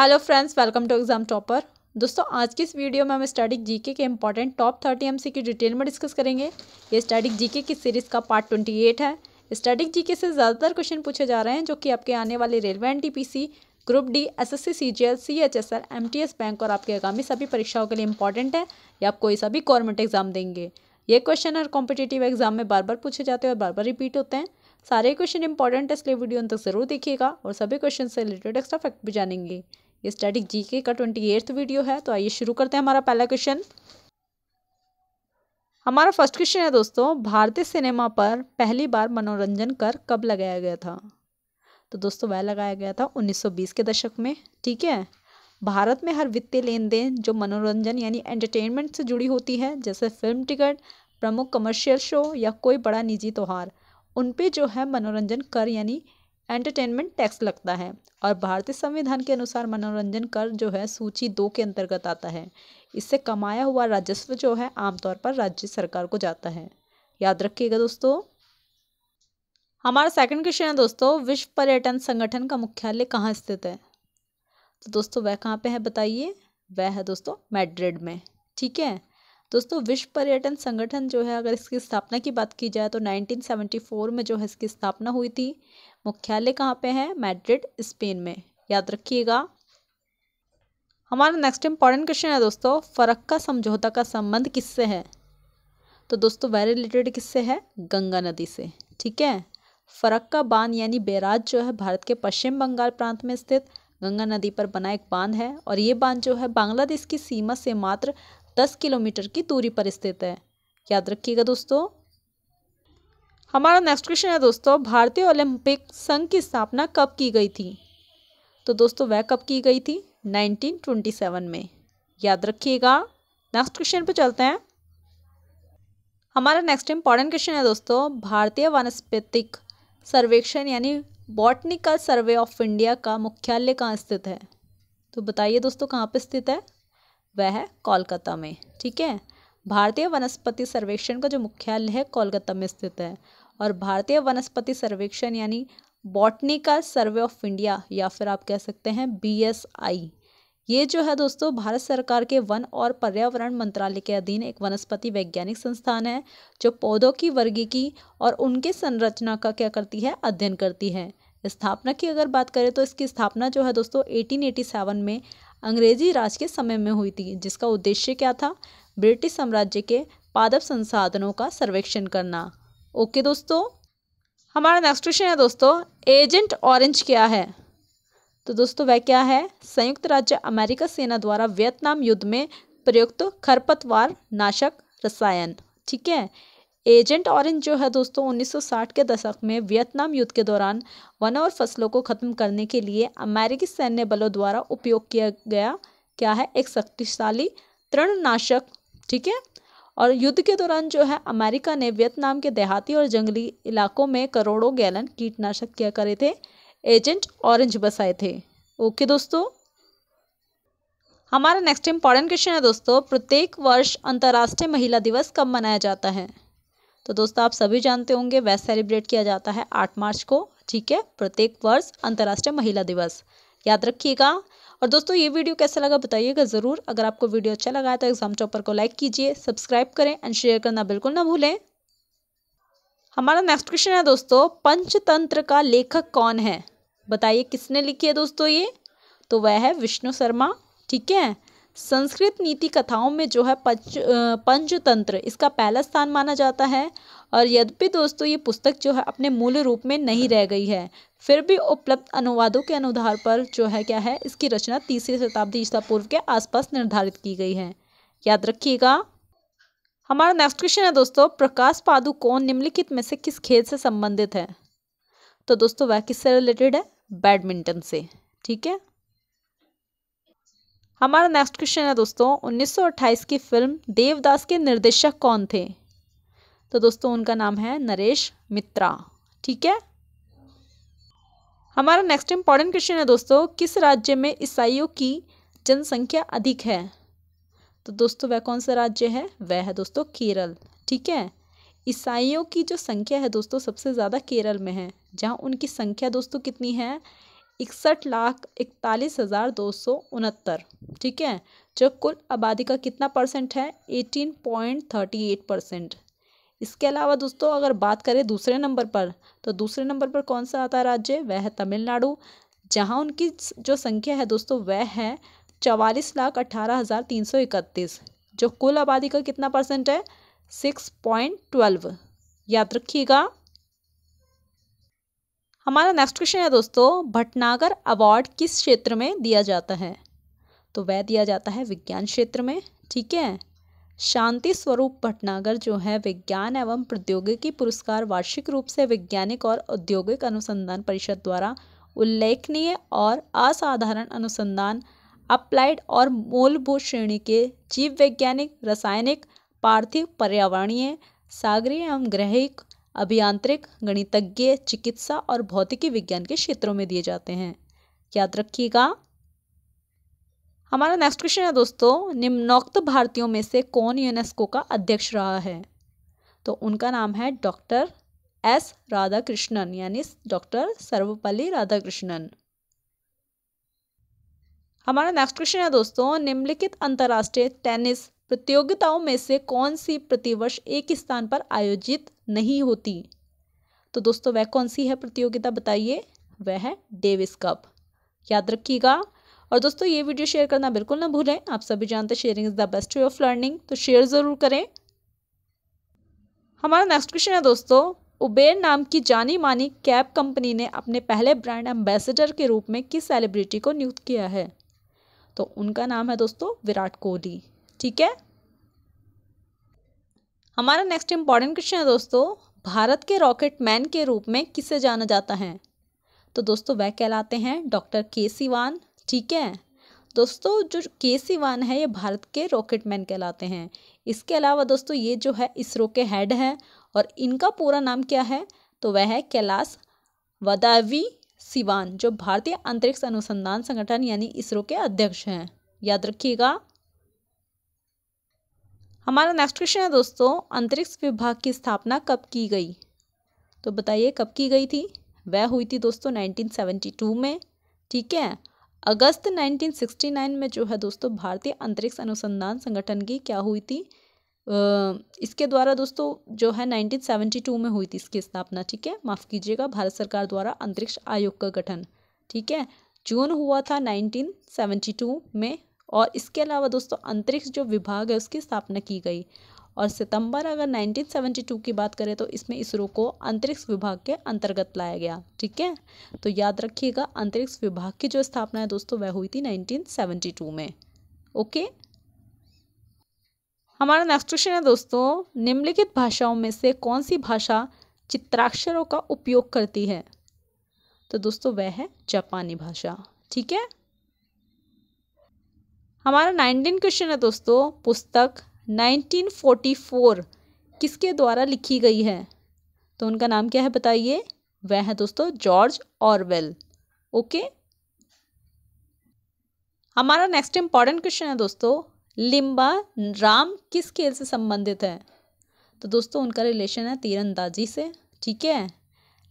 hello friends welcome to exam topper दोस्तों आज की इस वीडियो में हम स्टैटिक जीके के इंपॉर्टेंट टॉप थर्टी एमसी की डिटेल में डिस्कस करेंगे ये स्टैटिक जीके की सीरीज़ का पार्ट ट्वेंटी एट है स्टैटिक जीके से ज़्यादातर क्वेश्चन पूछे जा रहे हैं जो कि आपके आने वाले railway and group D S S C C G bank और आपके आगामी सभी परीक्षाओं के लिए इंपॉर्टेंट है या आप कोई सा भी गवर्नमेंट एग्जाम देंगे ये क्वेश्चन हर कॉम्पिटेटिव एग्जाम में बार बार पूछे जाते हैं और बार बार रिपीट होते हैं सारे क्वेश्चन इंपॉर्टेंट है इसलिए वीडियो अंत तक जरूर देखिएगा और सभी क्वेश्चन से रिलेटेड एक्स्ट्रा फैक्ट भी जानेंगे ये स्टैटिक जीके का ट्वेंटी एट्थ वीडियो है तो आइए शुरू करते हैं हमारा पहला क्वेश्चन हमारा फर्स्ट क्वेश्चन है दोस्तों भारतीय सिनेमा पर पहली बार मनोरंजन कर कब लगाया गया था तो दोस्तों वह लगाया गया था 1920 के दशक में ठीक है भारत में हर वित्तीय लेन देन जो मनोरंजन यानी एंटरटेनमेंट से जुड़ी होती है जैसे फिल्म टिकट प्रमुख कमर्शियल शो या कोई बड़ा निजी त्यौहार उन पे जो है मनोरंजन कर यानी एंटरटेनमेंट टैक्स लगता है और भारतीय संविधान के अनुसार मनोरंजन कर जो है सूची दो के अंतर्गत आता है इससे कमाया हुआ राजस्व जो है आमतौर पर राज्य सरकार को जाता है याद रखिएगा दोस्तों हमारा सेकंड क्वेश्चन है दोस्तों विश्व पर्यटन संगठन का मुख्यालय कहाँ स्थित है तो दोस्तों वह कहाँ पे है बताइए वह है दोस्तों मैड्रिड में ठीक है दोस्तों विश्व पर्यटन संगठन जो है अगर इसकी स्थापना की बात की जाए तो 1974 में जो है इसकी स्थापना हुई थी मुख्यालय कहाँ पे है मैड्रिड स्पेन में याद रखिएगा हमारा नेक्स्ट इंपॉर्टेंट क्वेश्चन है दोस्तों फ़रक का समझौता का संबंध किससे है तो दोस्तों वह रिलेटेड किससे है गंगा नदी से ठीक है फरक्का बांध यानी बैराज जो है भारत के पश्चिम बंगाल प्रांत में स्थित गंगा नदी पर बना एक बांध है और ये बांध जो है बांग्लादेश की सीमा से मात्र दस किलोमीटर की दूरी पर स्थित है याद रखिएगा दोस्तों हमारा नेक्स्ट क्वेश्चन है दोस्तों भारतीय ओलंपिक संघ की स्थापना कब की गई थी तो दोस्तों वह कब की गई थी 1927 में याद रखिएगा नेक्स्ट क्वेश्चन पे चलते हैं हमारा नेक्स्ट इंपॉर्टेंट क्वेश्चन है दोस्तों भारतीय वनस्पतिक सर्वेक्षण यानी बॉटनिकल सर्वे ऑफ इंडिया का मुख्यालय कहाँ स्थित है तो बताइए दोस्तों कहाँ पर स्थित है वह है कोलकाता में ठीक है भारतीय वनस्पति सर्वेक्षण का जो मुख्यालय है कोलकाता में स्थित है और भारतीय वनस्पति सर्वेक्षण यानी बॉटनिकल सर्वे ऑफ इंडिया या फिर आप कह सकते हैं बी ये जो है दोस्तों भारत सरकार के वन और पर्यावरण मंत्रालय के अधीन एक वनस्पति वैज्ञानिक संस्थान है जो पौधों की वर्गीकी और उनके संरचना का क्या करती है अध्ययन करती है स्थापना की अगर बात करें तो इसकी स्थापना जो है दोस्तों 1887 में अंग्रेजी राज के समय में हुई थी जिसका उद्देश्य क्या था ब्रिटिश साम्राज्य के पादप संसाधनों का सर्वेक्षण करना ओके दोस्तों हमारा नेक्स्ट क्वेश्चन है दोस्तों एजेंट ऑरेंज क्या है तो दोस्तों वह क्या है संयुक्त राज्य अमेरिका सेना द्वारा वियतनाम युद्ध में प्रयुक्त खरपतवार नाशक रसायन ठीक है एजेंट ऑरेंज जो है दोस्तों 1960 के दशक में वियतनाम युद्ध के दौरान वन और फसलों को ख़त्म करने के लिए अमेरिकी सैन्य बलों द्वारा उपयोग किया गया क्या है एक शक्तिशाली तृणनाशक ठीक है और युद्ध के दौरान जो है अमेरिका ने वियतनाम के देहाती और जंगली इलाकों में करोड़ों गैलन कीटनाशक क्या करे थे एजेंट ऑरेंज बसाए थे ओके दोस्तों हमारा नेक्स्ट इंपॉर्टेंट क्वेश्चन है दोस्तों प्रत्येक वर्ष अंतर्राष्ट्रीय महिला दिवस कब मनाया जाता है तो दोस्तों आप सभी जानते होंगे वह सेलिब्रेट किया जाता है आठ मार्च को ठीक है प्रत्येक वर्ष अंतर्राष्ट्रीय महिला दिवस याद रखिएगा और दोस्तों ये वीडियो कैसा लगा बताइएगा ज़रूर अगर आपको वीडियो अच्छा लगा है तो एग्जाम चौपर को लाइक कीजिए सब्सक्राइब करें एंड शेयर करना बिल्कुल ना भूलें हमारा नेक्स्ट क्वेश्चन है दोस्तों पंचतंत्र का लेखक कौन है बताइए किसने लिखी है दोस्तों ये तो वह है विष्णु शर्मा ठीक है संस्कृत नीति कथाओं में जो है पंच पंचतंत्र इसका पहला स्थान माना जाता है और यद्यपि दोस्तों ये पुस्तक जो है अपने मूल रूप में नहीं रह गई है फिर भी उपलब्ध अनुवादों के अनुधार पर जो है क्या है इसकी रचना तीसरी शताब्दी ईसा पूर्व के आसपास निर्धारित की गई है याद रखिएगा हमारा नेक्स्ट क्वेश्चन है दोस्तों प्रकाश पादुकोण निम्नलिखित में से किस खेल से संबंधित है तो दोस्तों वह किससे रिलेटेड है बैडमिंटन से ठीक है हमारा नेक्स्ट क्वेश्चन है दोस्तों 1928 की फिल्म देवदास के निर्देशक कौन थे तो दोस्तों उनका नाम है नरेश मित्रा ठीक है हमारा नेक्स्ट इम्पॉर्टेंट क्वेश्चन है दोस्तों किस राज्य में ईसाइयों की जनसंख्या अधिक है तो दोस्तों वह कौन सा राज्य है वह है दोस्तों केरल ठीक है ईसाइयों की जो संख्या है दोस्तों सबसे ज़्यादा केरल में है जहाँ उनकी संख्या दोस्तों कितनी है इकसठ लाख इकतालीस हज़ार दो सौ उनहत्तर ठीक है जो कुल आबादी का कितना परसेंट है eighteen point thirty eight percent इसके अलावा दोस्तों अगर बात करें दूसरे नंबर पर तो दूसरे नंबर पर कौन सा आता है राज्य वह है तमिलनाडु जहाँ उनकी जो संख्या है दोस्तों वह है चवालीस लाख अट्ठारह हज़ार तीन सौ इकतीस जो कुल आबादी का कितना परसेंट है सिक्स पॉइंट ट्वेल्व याद रखिएगा हमारा नेक्स्ट क्वेश्चन है दोस्तों भटनागर अवार्ड किस क्षेत्र में दिया जाता है तो वह दिया जाता है विज्ञान क्षेत्र में ठीक है शांति स्वरूप भटनागर जो है विज्ञान एवं प्रौद्योगिकी पुरस्कार वार्षिक रूप से वैज्ञानिक और औद्योगिक अनुसंधान परिषद द्वारा उल्लेखनीय और असाधारण अनुसंधान अप्लाइड और मूलभूत श्रेणी के जीव वैज्ञानिक रासायनिक पार्थिव पर्यावरणीय सागरीय एवं ग्रहिक अभियांत्रिक गणितज्ञ चिकित्सा और भौतिकी विज्ञान के क्षेत्रों में दिए जाते हैं याद रखिएगा हमारा नेक्स्ट क्वेश्चन है दोस्तों निम्नोक्त भारतीयों में से कौन यूनेस्को का अध्यक्ष रहा है तो उनका नाम है डॉक्टर एस राधाकृष्णन यानी डॉक्टर सर्वपल्ली राधाकृष्णन हमारा नेक्स्ट क्वेश्चन है दोस्तों निम्नलिखित अंतर्राष्ट्रीय टेनिस प्रतियोगिताओं में से कौन सी प्रतिवर्ष एक स्थान पर आयोजित नहीं होती तो दोस्तों वह कौन सी है प्रतियोगिता बताइए वह है डेविस कप याद रखिएगा और दोस्तों ये वीडियो शेयर करना बिल्कुल ना भूलें आप सभी जानते हैं sharing is the best way of learning तो शेयर ज़रूर करें हमारा नेक्स्ट क्वेश्चन है दोस्तों उबेर नाम की जानी मानी कैब कंपनी ने अपने पहले ब्रांड एम्बेसडर के रूप में किस सेलिब्रिटी को नियुक्त किया है तो उनका नाम है दोस्तों विराट कोहली ठीक है हमारा नेक्स्ट इंपॉर्टेंट क्वेश्चन है दोस्तों भारत के रॉकेट मैन के रूप में किसे जाना जाता है तो दोस्तों वह कहलाते हैं डॉक्टर के सीवान ठीक है दोस्तों जो के सीवान है ये भारत के रॉकेट मैन कहलाते हैं इसके अलावा दोस्तों ये जो है इसरो के हेड हैं और इनका पूरा नाम क्या है तो वह है कैलाश वदावी सिवान जो भारतीय अंतरिक्ष अनुसंधान संगठन यानी इसरो के अध्यक्ष हैं याद रखिएगा हमारा नेक्स्ट क्वेश्चन है दोस्तों अंतरिक्ष विभाग की स्थापना कब की गई तो बताइए कब की गई थी वह हुई थी दोस्तों 1972 में ठीक है अगस्त 1969 में जो है दोस्तों भारतीय अंतरिक्ष अनुसंधान संगठन की क्या हुई थी इसके द्वारा दोस्तों जो है 1972 में हुई थी इसकी स्थापना ठीक है माफ़ कीजिएगा भारत सरकार द्वारा अंतरिक्ष आयोग का गठन ठीक है जून हुआ था 1972 में और इसके अलावा दोस्तों अंतरिक्ष जो विभाग है उसकी स्थापना की गई और सितंबर अगर 1972 की बात करें तो इसमें इसरो को अंतरिक्ष विभाग के अंतर्गत लाया गया ठीक है तो याद रखिएगा अंतरिक्ष विभाग की जो स्थापना है दोस्तों वह हुई थी नाइनटीन में ओके हमारा नेक्स्ट क्वेश्चन है दोस्तों निम्नलिखित भाषाओं में से कौन सी भाषा चित्राक्षरों का उपयोग करती है तो दोस्तों वह है जापानी भाषा ठीक है हमारा नाइनटीन क्वेश्चन है दोस्तों पुस्तक 1944 किसके द्वारा लिखी गई है तो उनका नाम क्या है बताइए वह है दोस्तों जॉर्ज ऑरवेल ओके हमारा नेक्स्ट इंपॉर्टेंट क्वेश्चन है दोस्तों लिम्बा राम किस खेल से संबंधित है तो दोस्तों उनका रिलेशन है तीरंदाजी से ठीक है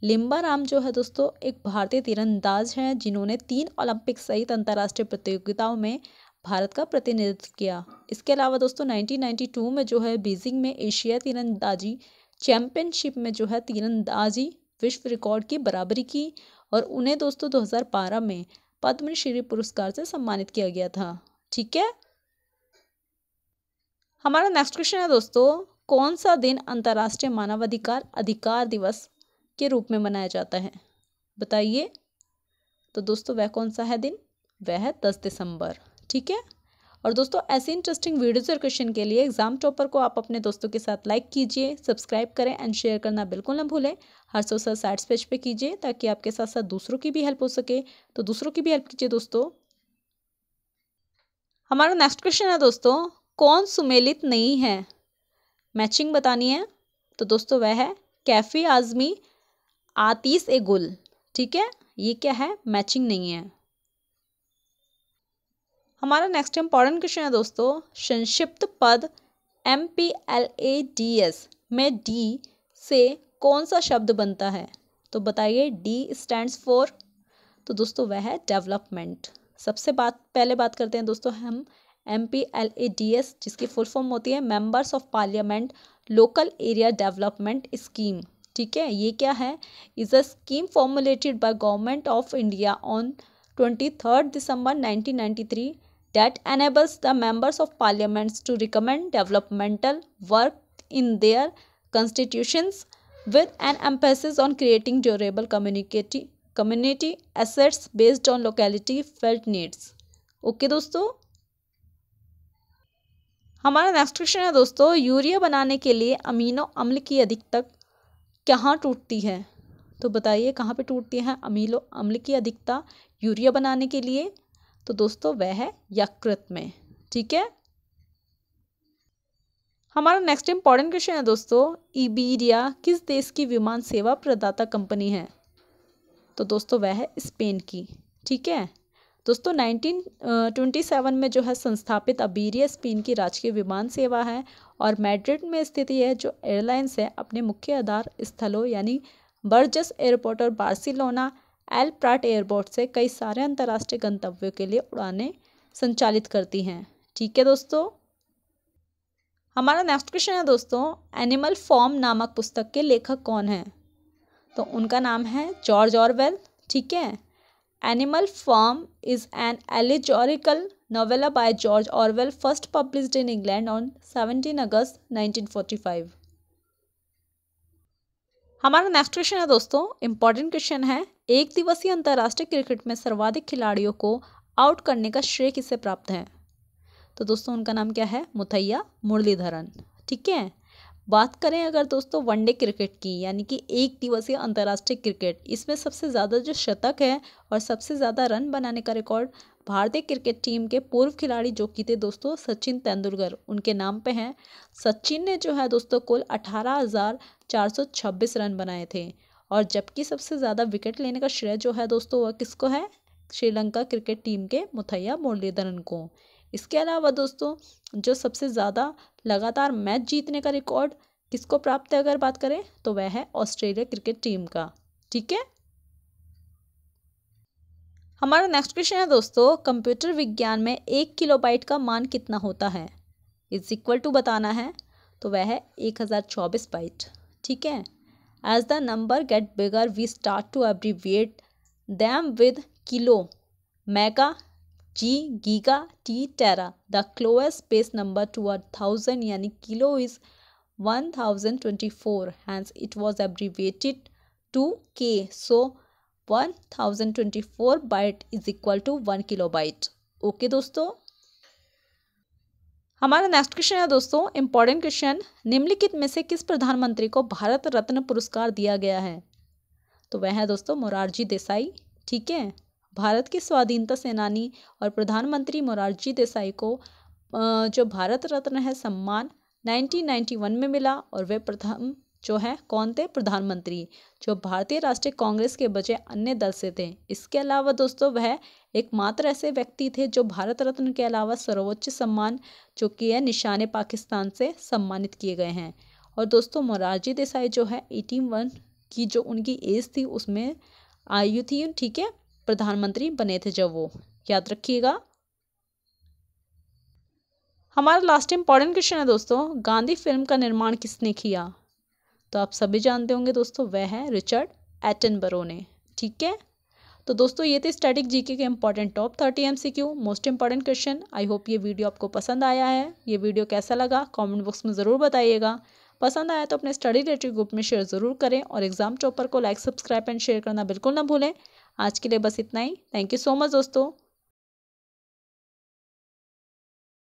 लिम्बा राम जो है दोस्तों एक भारतीय तीरंदाज हैं जिन्होंने तीन ओलंपिक सहित अंतर्राष्ट्रीय प्रतियोगिताओं में भारत का प्रतिनिधित्व किया इसके अलावा दोस्तों 1992 में जो है बीजिंग में एशिया तीरंदाजी चैम्पियनशिप में जो है तीरंदाजी विश्व रिकॉर्ड की बराबरी की और उन्हें दोस्तों 2012 में पद्मश्री पुरस्कार से सम्मानित किया गया था ठीक है हमारा नेक्स्ट क्वेश्चन है दोस्तों कौन सा दिन अंतर्राष्ट्रीय मानवाधिकार अधिकार दिवस के रूप में मनाया जाता है बताइए तो दोस्तों वह कौन सा है दिन वह है दस दिसंबर ठीक है और दोस्तों ऐसे इंटरेस्टिंग वीडियोज़ और क्वेश्चन के लिए एग्जाम टॉपर को आप अपने दोस्तों के साथ लाइक कीजिए सब्सक्राइब करें एंड शेयर करना बिल्कुल ना भूलें हर सोशल साइट्स पेज पे कीजिए ताकि आपके साथ साथ दूसरों की भी हेल्प हो सके तो दूसरों की भी हेल्प कीजिए दोस्तों हमारा नेक्स्ट क्वेश्चन है दोस्तों कौन सुमेलित नहीं है मैचिंग बतानी है तो दोस्तों वह है कैफ़ी आज़मी आतीस ए गुल ठीक है ये क्या है मैचिंग नहीं है हमारा नेक्स्ट इंपॉर्टेंट क्वेश्चन है दोस्तों संक्षिप्त पद M P L A D S में डी से कौन सा शब्द बनता है तो बताइए डी स्टैंड्स फॉर तो दोस्तों वह है डेवलपमेंट सबसे बात पहले बात करते हैं दोस्तों हम M P L A D S जिसकी फुल फॉर्म होती है members of parliament local area development scheme ठीक है ये क्या है is a scheme formulated by government of India on twenty third December nineteen three that enables the members of parliaments to recommend developmental work in their constitutions with an emphasis on creating durable community community assets based on locality felt needs okay दोस्तों हमारा next question है दोस्तों urea बनाने के लिए amino अम्ल की अधिकतक कहाँ टूटती है तो बताइए कहाँ पे टूटती है अमीनो अम्ल की अधिकता यूरिया बनाने के लिए तो दोस्तों वह है यकृत में ठीक है हमारा नेक्स्ट इंपॉर्टेंट क्वेश्चन है दोस्तों इबीरिया किस देश की विमान सेवा प्रदाता कंपनी है तो दोस्तों वह है स्पेन की ठीक है दोस्तों 1927 में जो है संस्थापित अबीरिया स्पेन की राजकीय विमान सेवा है और मैड्रिड में स्थित यह जो एयरलाइंस है अपने मुख्य आधार स्थलों यानी बर्जस एयरपोर्ट और बार्सिलोना एल प्राट एयरपोर्ट से कई सारे अंतर्राष्ट्रीय गंतव्यों के लिए उड़ानें संचालित करती हैं ठीक है दोस्तों हमारा नेक्स्ट क्वेश्चन है दोस्तों एनिमल फॉर्म नामक पुस्तक के लेखक कौन हैं तो उनका नाम है जॉर्ज ऑरवेल ठीक है Animal Farm is an allegorical novella by George Orwell first published in England on 17 अगस्त 1945 हमारा नेक्स्ट क्वेश्चन है दोस्तों इंपॉर्टेंट क्वेश्चन है एक दिवसीय अंतर्राष्ट्रीय क्रिकेट में सर्वाधिक खिलाड़ियों को आउट करने का श्रेय किसे प्राप्त है तो दोस्तों उनका नाम क्या है मुथैया मुरलीधरन ठीक है बात करें अगर दोस्तों वनडे क्रिकेट की यानी कि एक दिवसीय अंतर्राष्ट्रीय क्रिकेट इसमें सबसे ज़्यादा जो शतक है और सबसे ज़्यादा रन बनाने का रिकॉर्ड भारतीय क्रिकेट टीम के पूर्व खिलाड़ी जो कि थे दोस्तों सचिन तेंदुलकर उनके नाम पे हैं सचिन ने जो है दोस्तों कुल अठारह हज़ार चार सौ छब्बीस रन बनाए थे और जबकि सबसे ज़्यादा विकेट लेने का श्रेय जो है दोस्तों वह किसको है श्रीलंका क्रिकेट टीम के मुथैया मुरलीधरन को इसके अलावा दोस्तों जो सबसे ज़्यादा लगातार मैच जीतने का रिकॉर्ड किसको प्राप्त है अगर बात करें तो वह है ऑस्ट्रेलिया क्रिकेट टीम का ठीक है हमारा नेक्स्ट क्वेश्चन है दोस्तों कंप्यूटर विज्ञान में एक किलोबाइट का मान कितना होता है इज इक्वल टू बताना है तो वह है एक हज़ार चौबीस बाइट ठीक है as the number get bigger we start to abbreviate them with kilo mega G giga T tera the closest space number to uh thousand यानी kilo is one thousand twenty four hence it was abbreviated to K so one thousand twenty four byte is equal to one kilo byte okay दोस्तों हमारा next question है दोस्तों important question निम्नलिखित में से किस प्रधानमंत्री को भारत रत्न पुरस्कार दिया गया है तो वह है दोस्तों मोरारजी देसाई ठीक है भारत के स्वाधीनता सेनानी और प्रधानमंत्री मोरारजी देसाई को जो भारत रत्न है सम्मान 1991 में मिला और वे प्रथम जो है कौन थे प्रधानमंत्री जो भारतीय राष्ट्रीय कांग्रेस के बजाय अन्य दल से थे इसके अलावा दोस्तों वह एकमात्र ऐसे व्यक्ति थे जो भारत रत्न के अलावा सर्वोच्च सम्मान जो कि है निशान पाकिस्तान से सम्मानित किए गए हैं और दोस्तों मोरारजी देसाई जो है एटीन वन की जो उनकी एज थी उसमें आयु थी ठीक है प्रधानमंत्री बने थे जब वो याद रखिएगा हमारा लास्ट इंपॉर्टेंट क्वेश्चन है दोस्तों गांधी फिल्म का निर्माण किसने किया तो आप सभी जानते होंगे दोस्तों वह है रिचर्ड एटनबरो ने ठीक है तो दोस्तों ये थे स्टैटिक जीके के important top thirty M C Q most important question I hope ये वीडियो आपको पसंद आया है ये वीडियो कैसा लगा कमेंट बॉक्स में ज़रूर बताइएगा पसंद आया तो अपने स्टडी रिलेटेड ग्रुप में शेयर ज़रूर करें और एग्ज़ाम चॉपर को लाइक सब्सक्राइब एंड शेयर करना बिल्कुल ना भूलें आज के लिए बस इतना ही थैंक यू सो मच दोस्तों